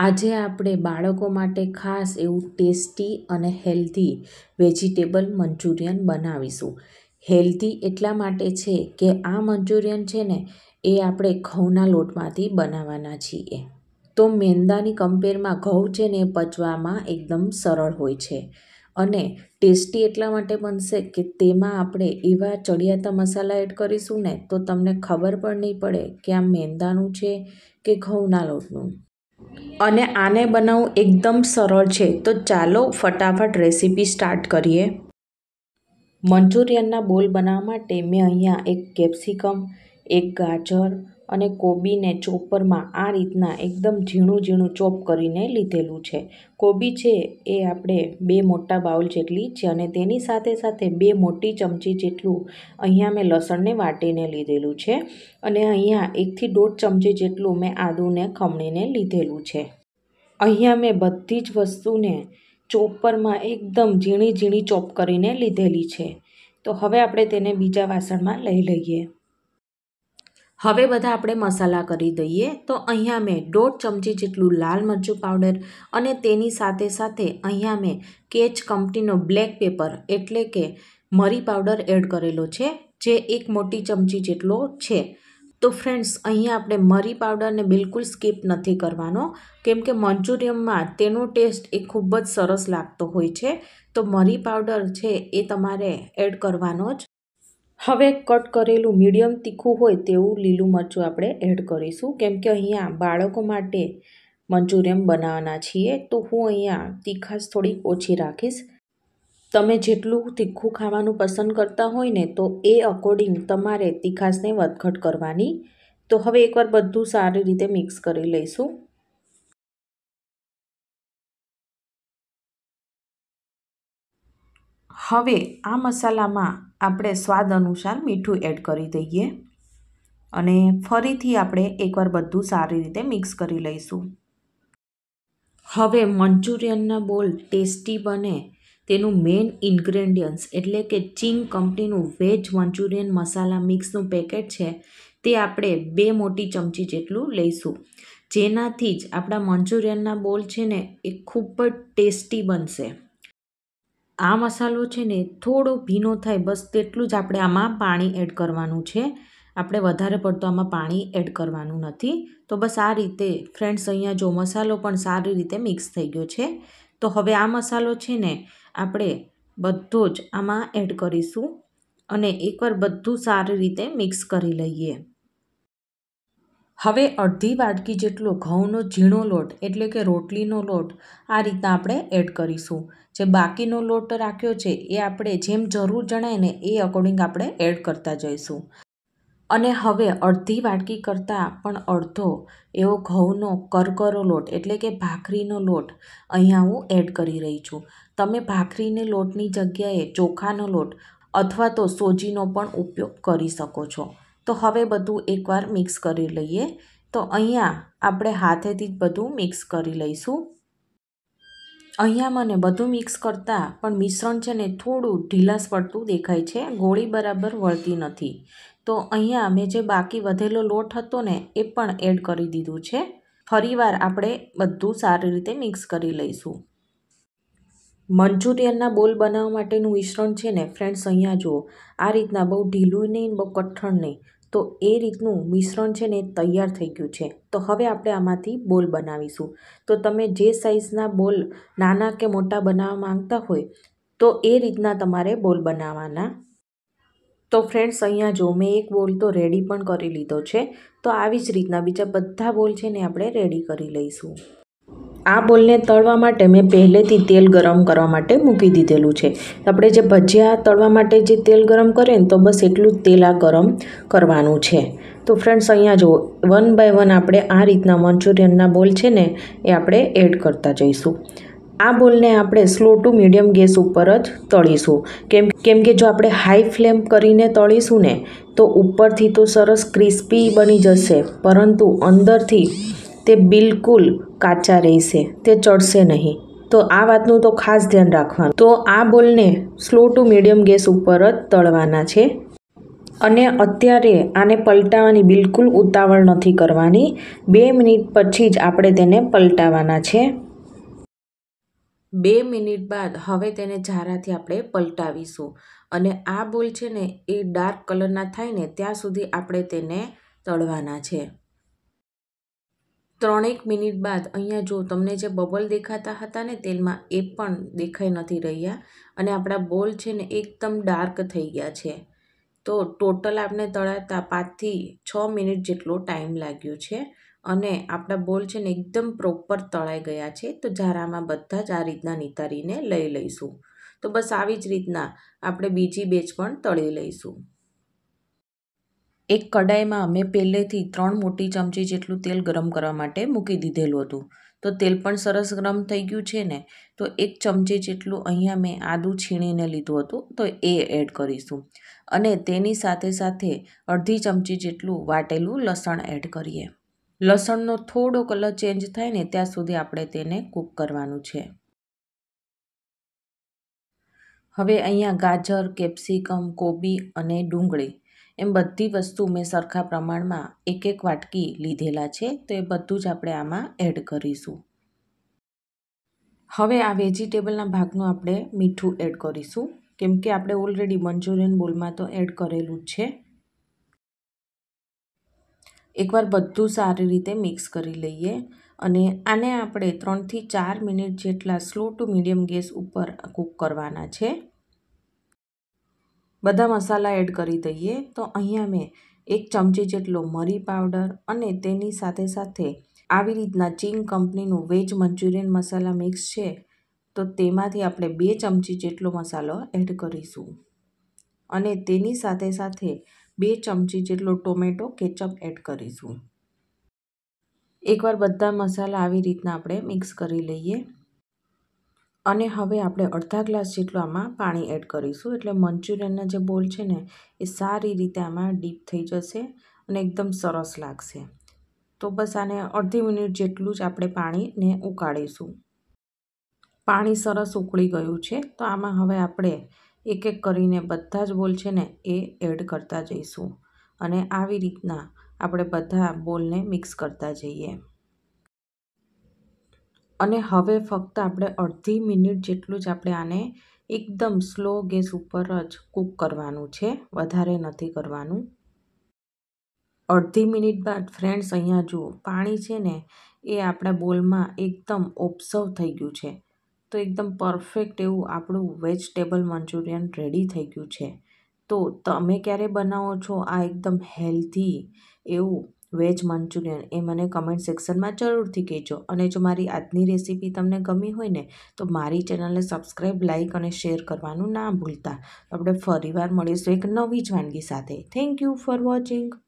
આજે આપણે બાળકો માટે ખાસ એવું ટેસ્ટી અને હેલ્ધી વેજીટેબલ મંચુરિયન બનાવીશું હેલ્ધી એટલા માટે છે કે આ મંચુરિયન છે ને એ આપણે ઘઉંના લોટમાંથી બનાવવાના છીએ તો મેંદાની કમ્પેરમાં ઘઉં છે ને એ પચવામાં એકદમ સરળ હોય છે અને ટેસ્ટી એટલા માટે બનશે કે તેમાં આપણે એવા ચડિયાતા મસાલા એડ કરીશું ને તો તમને ખબર પણ નહીં પડે કે આ મેંદાનું છે કે ઘઉંના લોટનું અને આને બનાવવું એકદમ સરળ છે તો ચાલો ફટાફટ રેસીપી સ્ટાર્ટ કરીએ મંચુરિયનના બોલ બનાવવા માટે મેં અહીંયા એક કેપ્સિકમ એક ગાજર અને કોબીને ચોપરમાં આ રીતના એકદમ ઝીણું ઝીણું ચોપ કરીને લીધેલું છે કોબી છે એ આપણે બે મોટા બાઉલ જેટલી છે અને તેની સાથે સાથે બે મોટી ચમચી જેટલું અહીંયા મેં લસણને વાટીને લીધેલું છે અને અહીંયા એકથી દોઢ ચમચી જેટલું મેં આદુને ખમણીને લીધેલું છે અહીંયા મેં બધી જ વસ્તુને ચોપરમાં એકદમ ઝીણી ઝીણી ચોપ કરીને લીધેલી છે તો હવે આપણે તેને બીજા વાસણમાં લઈ લઈએ હવે બધા આપણે મસાલા કરી દઈએ તો અહીંયા મેં દોઢ ચમચી જેટલું લાલ મરચું પાવડર અને તેની સાથે સાથે અહીંયા મેં કેચ કંપનીનો બ્લેક પેપર એટલે કે મરી પાવડર એડ કરેલો છે જે એક મોટી ચમચી જેટલો છે તો ફ્રેન્ડ્સ અહીંયા આપણે મરી પાવડરને બિલકુલ સ્કીપ નથી કરવાનો કેમ કે મંચુરિયમમાં તેનો ટેસ્ટ એ ખૂબ જ સરસ લાગતો હોય છે તો મરી પાવડર છે એ તમારે એડ કરવાનો જ હવે કટ કરેલું મીડિયમ તીખું હોય તેવું લીલું મરચું આપણે એડ કરીશું કેમ કે અહીંયા બાળકો માટે મંચુરિયમ બનાવવાના છીએ તો હું અહીંયા તીખાશ થોડી ઓછી રાખીશ તમે જેટલું તીખું ખાવાનું પસંદ કરતા હોય ને તો એ અકોર્ડિંગ તમારે તીખાશને વધઘટ કરવાની તો હવે એકવાર બધું સારી રીતે મિક્સ કરી લઈશું હવે આ મસાલામાં આપણે સ્વાદ અનુસાર મીઠું એડ કરી દઈએ અને ફરીથી આપણે એકવાર બધું સારી રીતે મિક્સ કરી લઈશું હવે મન્ચુરિયનના બોલ ટેસ્ટી બને તેનું મેઇન ઇન્ગ્રેડિયન્ટ્સ એટલે કે ચિંગ કંપનીનું વેજ મન્ચુરિયન મસાલા મિક્સનું પેકેટ છે તે આપણે બે મોટી ચમચી જેટલું લઈશું જેનાથી જ આપણા મન્ચુરિયનના બોલ છે ને એ ખૂબ જ ટેસ્ટી બનશે આ મસાલો છે ને થોડો ભીનો થાય બસ તેટલું જ આપણે આમાં પાણી એડ કરવાનું છે આપણે વધારે પડતું આમાં પાણી એડ કરવાનું નથી તો બસ આ રીતે ફ્રેન્ડ્સ અહીંયા જો મસાલો પણ સારી રીતે મિક્સ થઈ ગયો છે તો હવે આ મસાલો છે ને આપણે બધો જ આમાં એડ કરીશું અને એકવાર બધું સારી રીતે મિક્સ કરી લઈએ હવે અડધી વાટકી જેટલો ઘઉંનો ઝીણો લોટ એટલે કે રોટલીનો લોટ આ રીતના આપણે એડ કરીશું જે બાકીનો લોટ રાખ્યો છે એ આપણે જેમ જરૂર જણાય ને એ અકોર્ડિંગ આપણે એડ કરતા જઈશું અને હવે અડધી વાટકી કરતાં પણ અડધો એવો ઘઉંનો કરકરો લોટ એટલે કે ભાખરીનો લોટ અહીંયા હું એડ કરી રહી છું તમે ભાખરીને લોટની જગ્યાએ ચોખાનો લોટ અથવા તો સોજીનો પણ ઉપયોગ કરી શકો છો તો હવે બધું એકવાર મિક્સ કરી લઈએ તો અહીંયા આપણે હાથેથી જ બધું મિક્સ કરી લઈશું અહીંયા મને બધું મિક્સ કરતાં પણ મિશ્રણ છે ને થોડું ઢીલાસ પડતું દેખાય છે ગોળી બરાબર વળતી નથી તો અહીંયા મેં જે બાકી વધેલો લોટ હતો ને એ પણ એડ કરી દીધું છે ફરીવાર આપણે બધું સારી રીતે મિક્સ કરી લઈશું મન્ચુરિયનના બોલ બનાવવા માટેનું મિશ્રણ છે ને ફ્રેન્ડ્સ અહીંયા જુઓ આ રીતના બહુ ઢીલું નહીં બહુ કઠણ નહીં તો એ રીતનું મિશ્રણ છે ને તૈયાર થઈ ગયું છે તો હવે આપણે આમાંથી બોલ બનાવીશું તો તમે જે સાઇઝના બોલ નાના કે મોટા બનાવવા માંગતા હોય તો એ રીતના તમારે બોલ બનાવવાના તો ફ્રેન્ડ્સ અહીંયા જો મેં એક બોલ તો રેડી પણ કરી લીધો છે તો આવી જ રીતના બીજા બધા બોલ છે ને આપણે રેડી કરી લઈશું આ બોલને તળવા માટે મેં પહેલેથી તેલ ગરમ કરવા માટે મૂકી દીધેલું છે આપણે જે ભજીયા તળવા માટે જે તેલ ગરમ કરીએ ને તો બસ એટલું જ તેલ આ ગરમ કરવાનું છે તો ફ્રેન્ડ્સ અહીંયા જુઓ વન બાય વન આપણે આ રીતના મન્ચુરિયનના બોલ છે ને એ આપણે એડ કરતા જઈશું આ બોલને આપણે સ્લો ટુ મીડિયમ ગેસ ઉપર જ તળીશું કેમ કેમ કે જો આપણે હાઈ ફ્લેમ કરીને તળીશું ને તો ઉપરથી તો સરસ ક્રિસ્પી બની જશે પરંતુ અંદરથી તે બિલકુલ કાચા રહેશે તે ચડશે નહીં તો આ વાતનું તો ખાસ ધ્યાન રાખવાનું તો આ બોલને સ્લો ટુ મીડિયમ ગેસ ઉપર જ તળવાના છે અને અત્યારે આને પલટાવાની બિલકુલ ઉતાવળ નથી કરવાની બે મિનિટ પછી જ આપણે તેને પલટાવાના છે બે મિનિટ બાદ હવે તેને ઝારાથી આપણે પલટાવીશું અને આ બોલ છે ને એ ડાર્ક કલરના થાય ને ત્યાં સુધી આપણે તેને તળવાના છે ત્રણેક મિનિટ બાદ અહીંયા જો તમને જે બબલ દેખાતા હતા ને તેલમાં એ પણ દેખાઈ નથી રહ્યા અને આપણા બોલ છે ને એકદમ ડાર્ક થઈ ગયા છે તો ટોટલ આપણે તળાતા પાંચથી છ મિનિટ જેટલો ટાઈમ લાગ્યો છે અને આપણા બોલ છે ને એકદમ પ્રોપર તળાઈ ગયા છે તો જારામાં બધા જ આ રીતના નિતારીને લઈ લઈશું તો બસ આવી જ રીતના આપણે બીજી બેચ પણ તળી લઈશું એક કડાઈમાં મેં પહેલેથી ત્રણ મોટી ચમચી જેટલું તેલ ગરમ કરવા માટે મૂકી દીધેલું હતું તો તેલ પણ સરસ ગરમ થઈ ગયું છે ને તો એક ચમચી જેટલું અહીંયા મેં આદું છીણીને લીધું હતું તો એ એડ કરીશું અને તેની સાથે સાથે અડધી ચમચી જેટલું વાટેલું લસણ એડ કરીએ લસણનો થોડો કલર ચેન્જ થાય ને ત્યાં સુધી આપણે તેને કૂક કરવાનું છે હવે અહીંયા ગાજર કેપ્સિકમ કોબી અને ડુંગળી એમ બધી વસ્તુ મેં સરખા પ્રમાણમાં એક એક વાટકી લીધેલા છે તો એ બધું જ આપણે આમાં એડ કરીશું હવે આ વેજીટેબલના ભાગનું આપણે મીઠું એડ કરીશું કેમ કે આપણે ઓલરેડી મંચુરિયન બોલમાં તો એડ કરેલું જ છે એકવાર બધું સારી રીતે મિક્સ કરી લઈએ અને આને આપણે ત્રણથી ચાર મિનિટ જેટલા સ્લો ટુ મીડિયમ ગેસ ઉપર કૂક કરવાના છે બધા મસાલા એડ કરી દઈએ તો અહીંયા મેં એક ચમચી જેટલો મરી પાવડર અને તેની સાથે સાથે આવી રીતના ચિંગ કંપનીનું વેજ મંચુરિયન મસાલા મિક્સ છે તો તેમાંથી આપણે બે ચમચી જેટલો મસાલો એડ કરીશું અને તેની સાથે સાથે બે ચમચી જેટલો ટોમેટો કેચઅપ એડ કરીશું એકવાર બધા મસાલા આવી રીતના આપણે મિક્સ કરી લઈએ અને હવે આપણે અડધા ગ્લાસ જેટલું આમાં પાણી એડ કરીશું એટલે મન્ચુરિયનના જે બોલ છે ને એ સારી રીતે આમાં ડીપ થઈ જશે અને એકદમ સરસ લાગશે તો બસ આને અડધી મિનિટ જેટલું જ આપણે પાણીને ઉકાળીશું પાણી સરસ ઉકળી ગયું છે તો આમાં હવે આપણે એક એક કરીને બધા જ બોલ છે ને એ એડ કરતા જઈશું અને આવી રીતના આપણે બધા બોલને મિક્સ કરતા જઈએ અને હવે ફક્ત આપણે અડધી મિનિટ જેટલું જ આપણે આને એકદમ સ્લો ગેસ ઉપર જ કૂક કરવાનું છે વધારે નથી કરવાનું અડધી મિનિટ બાદ ફ્રેન્ડ્સ અહીંયા જુઓ પાણી છે ને એ આપણા બોલમાં એકદમ ઓબ્ઝર્વ થઈ ગયું છે તો એકદમ પરફેક્ટ એવું આપણું વેજીટેબલ મન્ચુરિયન રેડી થઈ ગયું છે તો તમે ક્યારે બનાવો છો આ એકદમ હેલ્ધી એવું વેજ મંચુરિયન એ મને કમેન્ટ સેક્શનમાં જરૂરથી કહેજો અને જો મારી આજની રેસીપી તમને ગમી હોય ને તો મારી ચેનલને સબસ્ક્રાઈબ લાઇક અને શેર કરવાનું ના ભૂલતા આપણે ફરીવાર મળીશું એક નવી જ વાનગી સાથે થેન્ક યુ ફોર વોચિંગ